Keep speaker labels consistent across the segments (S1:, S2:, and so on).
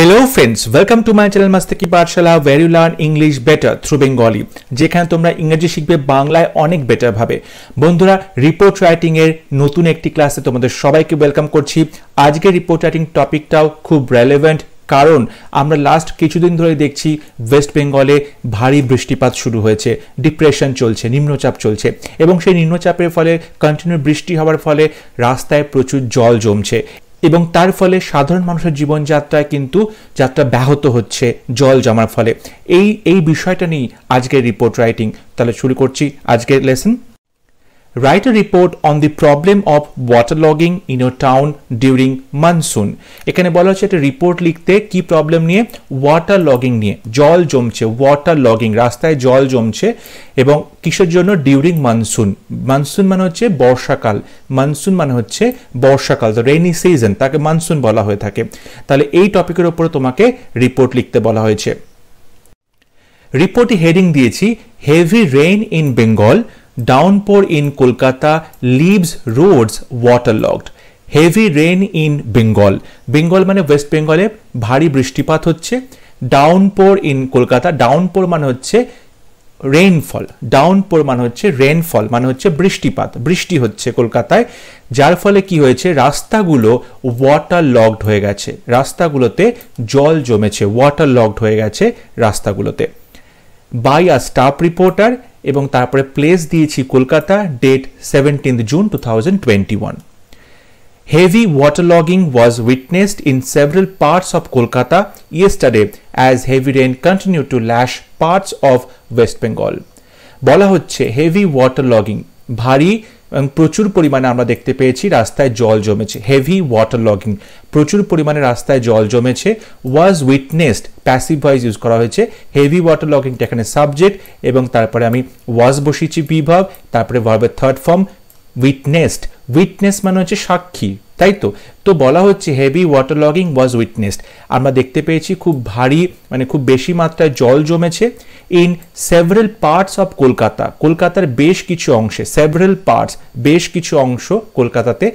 S1: Hello friends welcome to my channel কি পাঠশালা where you learn English better through Bengali যেখানে তোমরা ইংরেজি শিখবে বাংলায় অনেক বেটারভাবে বন্ধুরা রিপোর্ট রাইটিংয়ের নতুন একটি ক্লাসে তোমাদের সবাইকে ওয়েলকাম করছি আজকের রিপোর্ট রাইটিং টপিকটাও খুব রেলেভেন্ট কারণ আমরা লাস্ট কিছুদিন ধরে দেখছি ওয়েস্ট বেঙ্গলে ভারী বৃষ্টিপাত শুরু হয়েছে ডিপ্রেশন চলছে নিম্নচাপ চলছে এবং সেই নিম্নচাপের ফলে কন্টিনিউ বৃষ্টি হওয়ার ফলে রাস্তায় প্রচুর জল জমছে এবং তার ফলে সাধারণ মানুষের জীবনযাত্রায় কিন্তু যাত্রা ব্যাহত হচ্ছে জল জমার ফলে এই এই বিষয়টা নিয়েই আজকের রিপোর্ট রাইটিং তাহলে শুরু করছি আজকের lesson Write a report on the problem of waterlogging in your town during monsoon. এখানে বলা হচ্ছে একটা রিপোর্ট লিখতে কি প্রবলেম নিয়ে ওয়াটার লগিং নিয়ে জল জমছে ওয়াটার লগিং রাস্তায় জল জমছে এবং কিসের জন্য ডিউরিং মনসুন মনসুন মানে হচ্ছে বর্ষাকাল মনসুন মানে হচ্ছে বর্ষাকাল তো রেনি সিজন তাকে মনসুন বলা হয়ে থাকে তাহলে এই টপিকের উপরে তোমাকে রিপোর্ট লিখতে বলা হয়েছে রিপোর্টে হেডিং দিয়েছি heavy rain in Bengal downpour in Kolkata leaves roads waterlogged. Heavy rain in Bengal Bengal মানে ওয়েস্ট বেঙ্গলে ভারী বৃষ্টিপাত হচ্ছে ডাউনপোর ইন কলকাতা ডাউনপোর মানে হচ্ছে রেইনফল ডাউনপোর মানে হচ্ছে রেনফল মানে হচ্ছে বৃষ্টিপাত বৃষ্টি হচ্ছে কলকাতায় যার ফলে কি হয়েছে রাস্তাগুলো ওয়াটার লকড হয়ে গেছে রাস্তাগুলোতে জল জমেছে ওয়াটার লকড হয়ে গেছে রাস্তাগুলোতে বাই আ স্টাফ রিপোর্টার এবং তারপরে প্লেস দিয়েছি Kolkata date seventeenth June two thousand twenty one heavy water logging was witnessed in several parts of Kolkata yesterday as heavy rain continue to lash parts of west Bengal বলা হচ্ছে heavy water logging ভারী এবং প্রচুর পরিমাণে আমরা দেখতে পেয়েছি রাস্তায় জল জমেছে হেভি ওয়াটার লগিং প্রচুর পরিমাণে রাস্তায় জল জমেছে was witnessed passive voice use করা হয়েছে হেভি ওয়াটার লগিংটা এখানে সাবজেক্ট এবং তারপরে আমি ওয়াজ বসিয়েছি বিভব তারপরে ভার্বের থার্ড ফর্ম উইটনেসড উইটনেস মানে হচ্ছে সাক্ষী তাই তো তো বলা হচ্ছে heavy water logging was witnessed আমরা দেখতে পেয়েছি খুব ভারী মানে খুব বেশি মাত্রায় জল জমেছে in several parts of Kolkata কলকাতার বেশ কিছু অংশে সেভারেল পার্টস বেশ কিছু অংশ কলকাতাতে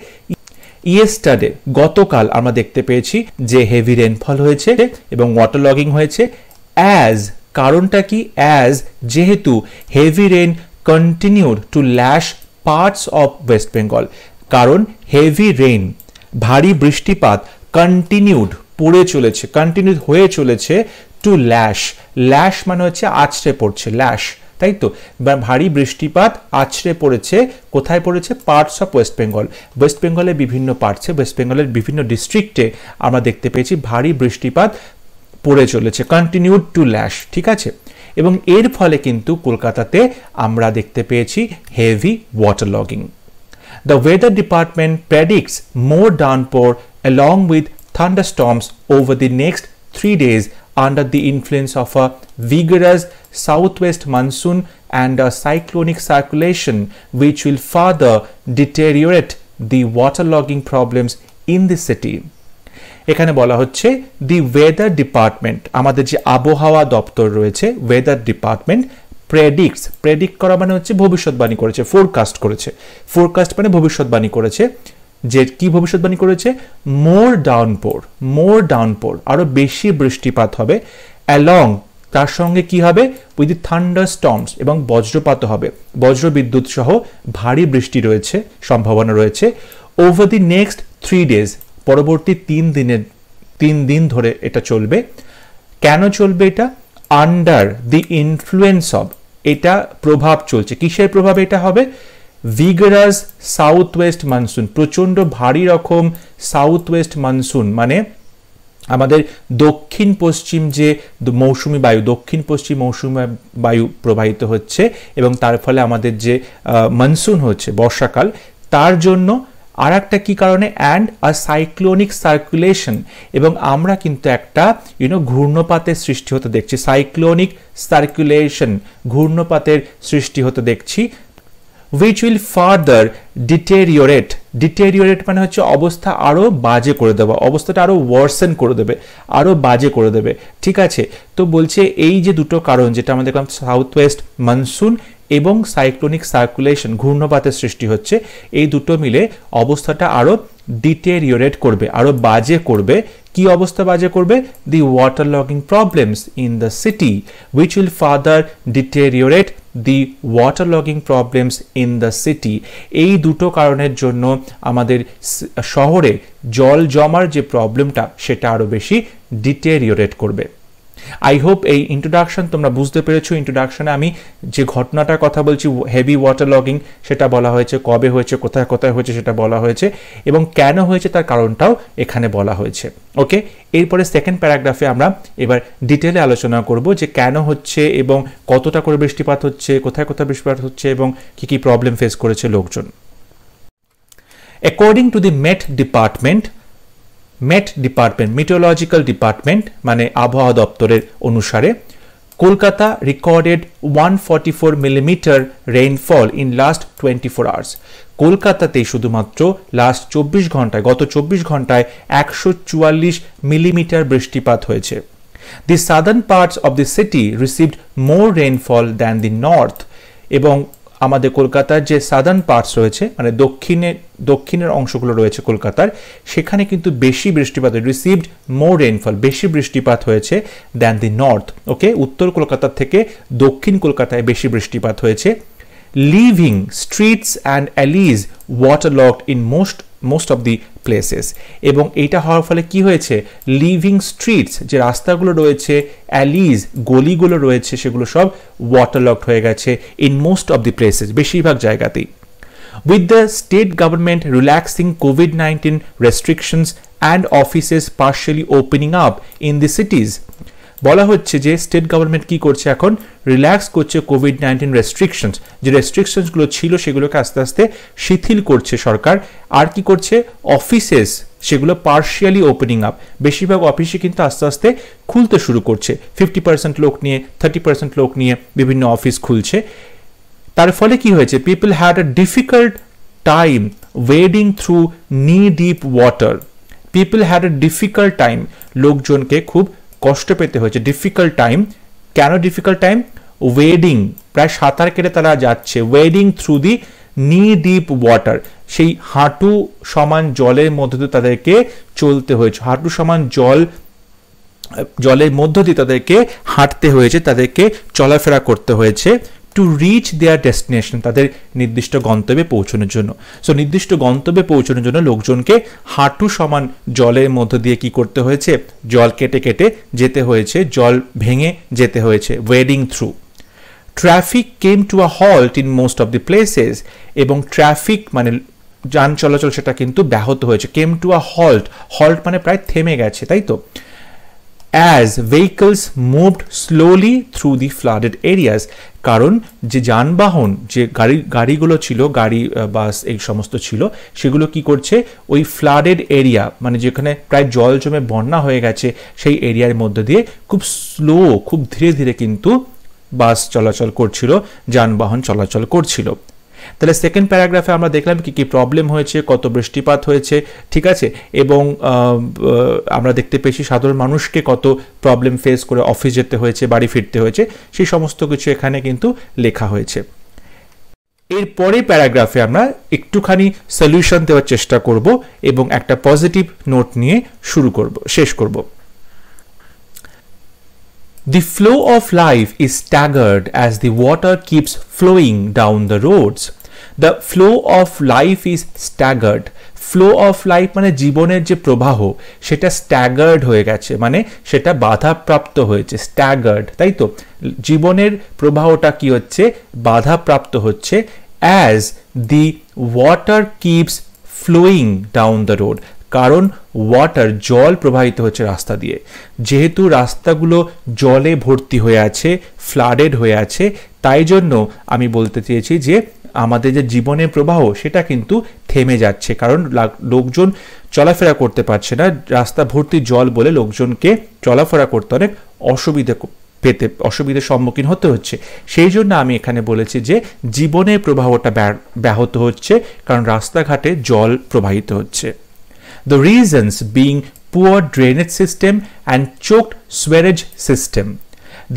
S1: ইয়েস্টারডে গতকাল আমরা দেখতে পেয়েছি যে হেভি রেনফল হয়েছে এবং ওয়াটার লগিং হয়েছে অ্যাজ কারণটা কি অ্যাজ যেহেতু heavy rain continued to lash parts of west Bengal কারণ হেভি রেইন ভারী বৃষ্টিপাত কন্টিনিউড পড়ে চলেছে কন্টিনিউ হয়ে চলেছে টু ল্যাশ ল্যাশ মানে হচ্ছে আছড়ে পড়ছে ল্যাশ তাই তো ভারী বৃষ্টিপাত আছড়ে পড়েছে কোথায় পড়েছে parts of west Bengal west বেঙ্গলের বিভিন্ন পার্টসে ওয়েস্ট বেঙ্গলের বিভিন্ন ডিস্ট্রিক্টে আমরা দেখতে পেয়েছি ভারী বৃষ্টিপাত পড়ে চলেছে কন্টিনিউড টু ল্যাশ ঠিক আছে এবং এর ফলে কিন্তু কলকাতাতে আমরা দেখতে পেয়েছি heavy water logging The weather department predicts more downpour along with thunderstorms over the next three days under the influence of a vigorous southwest monsoon and a cyclonic circulation which will further deteriorate the waterlogging problems in the city. এখানে বলা হচ্ছে the weather department আমাদের যে আবহাওয়া দপ্তর রয়েছে weather department predicts predict করা মানে হচ্ছে ভবিষ্যৎবাণী করেছে ফোরকাস্ট করেছে ফোরকাস্ট মানে ভবিষ্যৎবাণী করেছে যে কি ভবিষ্যৎবাণী করেছে মোর ডাউনপোর মোর ডাউনপোর আরও বেশি বৃষ্টিপাত হবে অ্যালং তার সঙ্গে কি হবে উইথ থান্ডার স্টমস এবং বজ্রপাত হবে বজ্র বিদ্যুৎ সহ ভারী বৃষ্টি রয়েছে সম্ভাবনা রয়েছে over the next three days পরবর্তী তিন দিনের তিন দিন ধরে এটা চলবে কেন চলবে এটা আন্ডার দি ইনফ্লুয়েন্স অফ এটা প্রভাব চলছে কিসের প্রভাব এটা হবে ভিগারাস সাউথ ওয়েস্ট মনসুন প্রচণ্ড ভারী রকম সাউথ ওয়েস্ট মনসুন মানে আমাদের দক্ষিণ পশ্চিম যে মৌসুমি বায়ু দক্ষিণ পশ্চিম মৌসুমি বায়ু প্রবাহিত হচ্ছে এবং তার ফলে আমাদের যে মনসুন হচ্ছে বর্ষাকাল তার জন্য আর একটা কী কারণে অ্যান্ড আ সাইক্লোনিক সার্কুলেশন এবং আমরা কিন্তু একটা ইউনো ঘূর্ণপাতের সৃষ্টি হতে দেখছি সাইক্লোনিক সার্কুলেশন ঘূর্ণপাতের সৃষ্টি হতে দেখছি which will further deteriorate deteriorate মানে হচ্ছে অবস্থা আরও বাজে করে দেওয়া অবস্থাটা আরও ওয়ার্সেন করে দেবে আরও বাজে করে দেবে ঠিক আছে তো বলছে এই যে দুটো কারণ যেটা আমাদের সাউথ ওয়েস্ট মনসুন এবং সাইক্লোনিক সার্কুলেশন ঘূর্ণপাতের সৃষ্টি হচ্ছে এই দুটো মিলে অবস্থাটা আরও ডিটেরিওরেট করবে আরও বাজে করবে কি অবস্থা বাজে করবে the water logging problems in the city which will further deteriorate the water logging problems in the city এই দুটো কারণের জন্য আমাদের শহরে জল জমার যে প্রবলেমটা সেটা আরও বেশি ডিটেরিওরেট করবে আই হোপ এই ইন্ট্রোডাকশন তোমরা বুঝতে পেরেছো ইন্ট্রোডাকশনে আমি যে ঘটনাটার কথা বলছি হেভি ওয়াটার লগিং সেটা বলা হয়েছে কবে হয়েছে কোথায় কোথায় হয়েছে সেটা বলা হয়েছে এবং কেন হয়েছে তার কারণটাও এখানে বলা হয়েছে ওকে এরপরে সেকেন্ড প্যারাগ্রাফে আমরা এবার ডিটেলে আলোচনা করব যে কেন হচ্ছে এবং কতটা করে বৃষ্টিপাত হচ্ছে কোথায় কোথায় বৃষ্টিপাত হচ্ছে এবং কী কী প্রবলেম ফেস করেছে লোকজন according to the met department met department meteorological department মানে আবহাওয়া দপ্তরের অনুসারে Kolkata recorded one forty four millimetre rainfall in last twenty four hours কলকাতাতে শুধুমাত্র লাস্ট চব্বিশ ঘন্টায় গত চব্বিশ ঘন্টায় একশো চুয়াল্লিশ মিলিমিটার বৃষ্টিপাত হয়েছে the southern parts of the city received more rainfall than the north এবং আমাদের কলকাতার যে সাদার্ন পার্টস রয়েছে মানে দক্ষিণের দক্ষিণের অংশগুলো রয়েছে কলকাতার সেখানে কিন্তু বেশি বৃষ্টিপাত রিসিভড মোর রেইনফল বেশি বৃষ্টিপাত হয়েছে দ্যান দি নর্থ ওকে উত্তর কলকাতার থেকে দক্ষিণ কলকাতায় বেশি বৃষ্টিপাত হয়েছে leaving streets and alleys water logged in most most of the places এবং এটা হওয়ার ফলে কি হয়েছে লিভিং স্ট্রিটস যে রাস্তাগুলো রয়েছে অ্যালিজ গলিগুলো রয়েছে সেগুলো সব ওয়াটার লকড হয়ে গেছে in most of the places বেশিরভাগ জায়গাতেই with the state government relaxing COVID nineteen restrictions and offices partially opening up in the cities বলা হচ্ছে যে স্টেট গভর্নমেন্ট কি করছে এখন রিল্যাক্স করছে কোভিড নাইন্টিন রেস্ট্রিকশনস যে রেস্ট্রিকশনসগুলো ছিল সেগুলোকে আস্তে আস্তে শিথিল করছে সরকার আর কি করছে অফিসেস সেগুলো পার্শিয়ালি ওপেনিং আপ বেশিরভাগ অফিসে কিন্তু আস্তে আস্তে খুলতে শুরু করছে ফিফটি পার্সেন্ট লোক নিয়ে থার্টি পার্সেন্ট লোক নিয়ে বিভিন্ন অফিস খুলছে তার ফলে কি হয়েছে people had a difficult time wading through knee deep water people had a difficult time লোকজনকে খুব কষ্ট পেতে হয়েছে ডিফিকাল্ট টাইম কেন ডিফিকাল্ট টাইম ওয়েডিং প্রায় সাঁতার কেটে তারা যাচ্ছে ওয়েডিং থ্রু দি নি ডিপ ওয়াটার সেই হাঁটু সমান জলের মধ্যে দিয়ে তাদেরকে চলতে হয়েছে হাঁটু সমান জল জলের মধ্য দিয়ে তাদেরকে হাঁটতে হয়েছে তাদেরকে চলাফেরা করতে হয়েছে টু রিচ দেয়ার ডেস্টিনেশন তাদের নির্দিষ্ট গন্তব্যে পৌঁছানোর জন্য সো নির্দিষ্ট গন্তব্যে পৌঁছানোর জন্য লোকজনকে হাঁটু সমান জলের মধ্য দিয়ে কি করতে হয়েছে জল কেটে কেটে যেতে হয়েছে জল ভেঙে যেতে হয়েছে wading through traffic came to a halt in most of the places এবং ট্রাফিক মানে যান চলাচল সেটা কিন্তু ব্যাহত হয়েছে came to a halt halt মানে প্রায় থেমে গেছে তাই তো as vehicles moved slowly through the flooded areas কারণ যে যানবাহন যে গাড়ি গাড়িগুলো ছিল গাড়ি বাস এই সমস্ত ছিল সেগুলো কি করছে ওই ফ্লাডেড এরিয়া মানে যেখানে প্রায় জল জমে বন্যা হয়ে গেছে সেই এরিয়ার মধ্যে দিয়ে খুব স্লো খুব ধীরে ধীরে কিন্তু বাস চলাচল করছিল যানবাহন চলাচল করছিল তাহলে সেকেন্ড প্যারাগ্রাফে আমরা দেখলাম কি কি প্রবলেম হয়েছে কত বৃষ্টিপাত হয়েছে ঠিক আছে এবং আমরা দেখতে পেয়েছি সাধারণ মানুষকে কত প্রবলেম ফেস করে অফিস যেতে হয়েছে বাড়ি ফিরতে হয়েছে সেই সমস্ত কিছু এখানে কিন্তু লেখা হয়েছে এর পরে প্যারাগ্রাফে আমরা একটুখানি সলিউশন দেওয়ার চেষ্টা করব এবং একটা পজিটিভ নোট নিয়ে শুরু করব শেষ করব The flow of life is staggered as the water keeps flowing down the roads. The flow of life is staggered flow of life মানে জীবনের যে প্রবাহ সেটা স্ট্যাগার্ড হয়ে গেছে মানে সেটা বাধাপ্রাপ্ত হয়েছে স্ট্যাগার্ড তাই তো জীবনের প্রবাহটা কি হচ্ছে বাধাপ্রাপ্ত হচ্ছে as the water keeps flowing down the road কারণ ওয়াটার জল প্রবাহিত হচ্ছে রাস্তা দিয়ে যেহেতু রাস্তাগুলো জলে ভর্তি হয়ে আছে ফ্লাডেড হয়ে আছে তাই জন্য আমি বলতে চেয়েছি যে আমাদের যে জীবনের প্রবাহ সেটা কিন্তু থেমে যাচ্ছে কারণ লোকজন চলাফেরা করতে পারছে না রাস্তা ভর্তি জল বলে লোকজনকে চলাফেরা করতে অনেক অসুবিধে পেতে অসুবিধার সম্মুখীন হতে হচ্ছে সেই জন্য আমি এখানে বলেছি যে জীবনের প্রবাহটা ব্যাহত হচ্ছে কারণ রাস্তাঘাটে জল প্রবাহিত হচ্ছে the reasons being poor drainage system and choked sewerage system.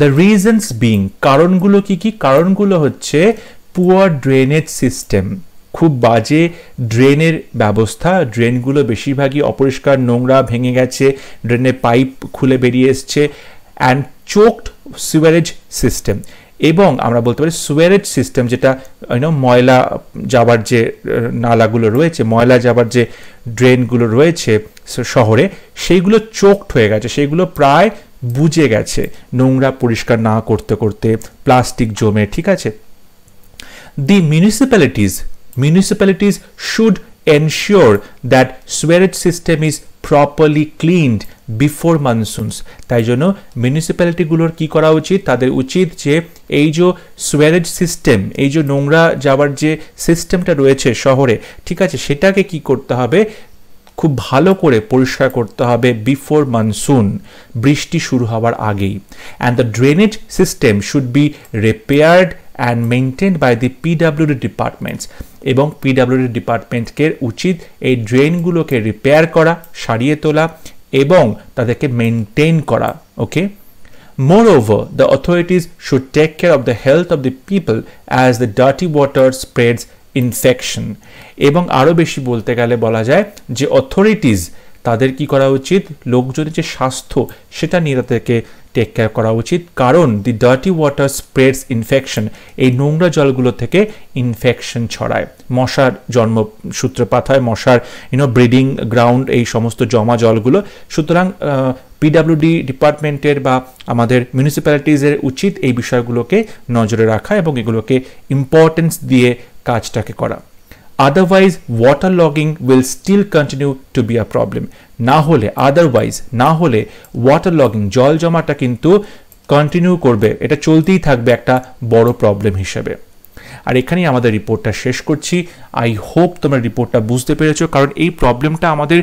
S1: The reasons being কারণগুলো কি কি কারণগুলো হচ্ছে poor ড্রেনেজ সিস্টেম খুব বাজে ড্রেনের ব্যবস্থা ড্রেনগুলো বেশিরভাগই অপরিষ্কার নোংরা ভেঙে গেছে ড্রেনে পাইপ খুলে বেরিয়ে এসছে অ্যান্ড চোকড সিওয়ারেজ সিস্টেম এবং আমরা বলতে পারি সুয়ারেজ সিস্টেম যেটা ইউনো ময়লা যাবার যে নালাগুলো রয়েছে ময়লা যাবার যে ড্রেনগুলো রয়েছে শহরে সেইগুলো চোখড হয়ে গেছে সেইগুলো প্রায় বুঝে গেছে নোংরা পরিষ্কার না করতে করতে প্লাস্টিক জমে ঠিক আছে the municipalities municipalities should ensure that sewerage system is properly cleaned before monsoons তাই জন্য মিউনিসিপ্যালিটিগুলোর কি করা উচিত তাদের উচিত যে এই যে সুয়ারেজ সিস্টেম এই যে নোংরা যাওয়ার যে সিস্টেমটা রয়েছে শহরে ঠিক আছে সেটাকে কি করতে হবে খুব ভালো করে পরিষ্কার করতে হবে বিফোর মনসুন বৃষ্টি শুরু হওয়ার আগেই and the drainage system should be repaired and maintain by the PWD departments এবং পিডাব্লিউডি ডিপার্টমেন্টকে উচিত এই ড্রেনগুলোকে রিপেয়ার করা সারিয়ে তোলা এবং তাদেরকে মেনটেন করা okay Moreover, the authorities should take care of the health of the people as the dirty water spreads infection এবং আরও বেশি বলতে গেলে বলা যায় যে অথরিটিজ তাদের কি করা উচিত লোকজনের যে স্বাস্থ্য সেটা নিয়ে তাদেরকে টেক কেয়ার করা উচিত কারণ the dirty water spreads infection এই নোংরা জলগুলো থেকে ইনফেকশন ছড়ায় মশার জন্ম সূত্রপাত হয় মশার ইউনো ব্রিডিং গ্রাউন্ড এই সমস্ত জমা জলগুলো সুতরাং পিডাব্লিউডি ডিপার্টমেন্টের বা আমাদের মিউনিসিপ্যালিটিজের উচিত এই বিষয়গুলোকে নজরে রাখা এবং এগুলোকে ইম্পর্টেন্স দিয়ে কাজটাকে করা otherwise logging will still continue to be a problem না হলে আদারওয়াইজ না হলে ওয়াটার লগিং জল জমাটা কিন্তু কন্টিনিউ করবে এটা চলতেই থাকবে একটা বড় প্রবলেম হিসেবে আর এখানেই আমাদের রিপোর্টটা শেষ করছি আই হোপ তোমরা রিপোর্টটা বুঝতে পেরেছো কারণ এই প্রবলেমটা আমাদের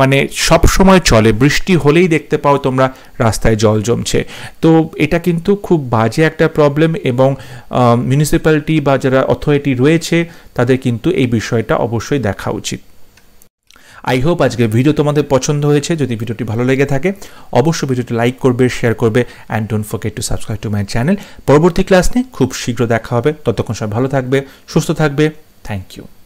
S1: মানে সব সময় চলে বৃষ্টি হলেই দেখতে পাও তোমরা রাস্তায় জল জমছে তো এটা কিন্তু খুব বাজে একটা প্রবলেম এবং মিউনিসিপ্যালিটি বা যারা অথরিটি রয়েছে তাদের কিন্তু এই বিষয়টা অবশ্যই দেখা উচিত আই হোপ আজকের ভিডিও তোমাদের পছন্দ হয়েছে যদি ভিডিওটি ভালো লেগে থাকে অবশ্যই ভিডিওটি লাইক করবে শেয়ার করবে and don't forget to subscribe to my channel পরবর্তী ক্লাস নিয়ে খুব শীঘ্র দেখা হবে ততক্ষণ সব ভালো থাকবে সুস্থ থাকবে থ্যাংক ইউ